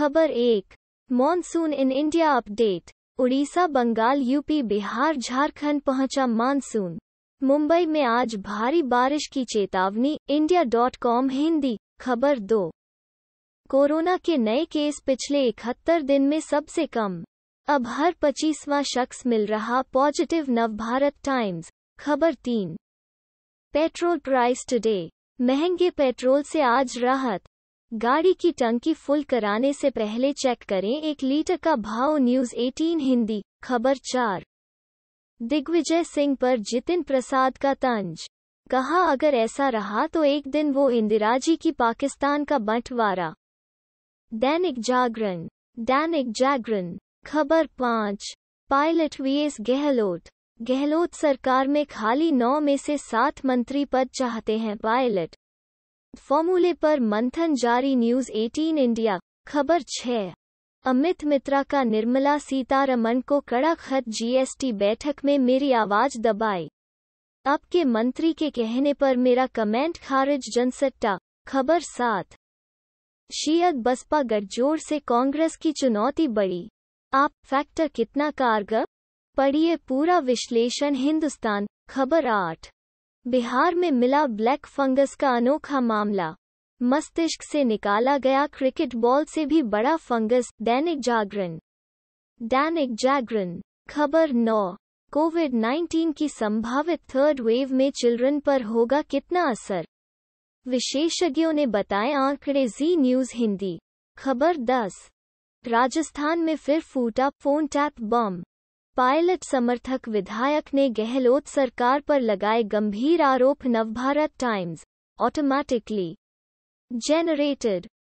खबर एक monsoon in India update Orissa Bengal UP Bihar Jharkhand पहुंचा मानसून मुंबई में आज भारी बारिश की चेतावनी इंडिया डॉट कॉम हिंदी खबर दो कोरोना के नए केस पिछले इकहत्तर दिन में सबसे कम अब हर पच्चीसवां शख्स मिल रहा पॉजिटिव नवभारत टाइम्स खबर तीन पेट्रोल प्राइस टुडे महंगे पेट्रोल से आज राहत गाड़ी की टंकी फुल कराने से पहले चेक करें एक लीटर का भाव न्यूज 18 हिंदी खबर चार दिग्विजय सिंह पर जितिन प्रसाद का तंज कहा अगर ऐसा रहा तो एक दिन वो इंदिरा जी की पाकिस्तान का बंटवारा दैनिक जागरण दैनिक जागरण खबर पाँच पायलट वीएस गहलोत गहलोत सरकार में खाली नौ में से सात मंत्री पद चाहते हैं पायलट फॉर्मूले पर मंथन जारी न्यूज 18 इंडिया खबर 6 अमित मित्रा का निर्मला सीतारमन को कड़ा खत जीएसटी बैठक में मेरी आवाज दबाई आपके मंत्री के कहने पर मेरा कमेंट खारिज जनसट्टा खबर सात शीयद बसपा गठजोड़ से कांग्रेस की चुनौती बड़ी आप फैक्टर कितना कारगर पढ़िए पूरा विश्लेषण हिंदुस्तान खबर आठ बिहार में मिला ब्लैक फंगस का अनोखा मामला मस्तिष्क से निकाला गया क्रिकेट बॉल से भी बड़ा फंगस दैनिक जागरण दैनिक जागरण खबर नौ कोविड 19 की संभावित थर्ड वेव में चिल्ड्रन पर होगा कितना असर विशेषज्ञों ने बताए आंकड़े जी न्यूज हिंदी खबर 10 राजस्थान में फिर फूटा फोन टैप बम पायलट समर्थक विधायक ने गहलोत सरकार पर लगाए गंभीर आरोप नवभारत टाइम्स ऑटोमैटिकली जेनरेटेड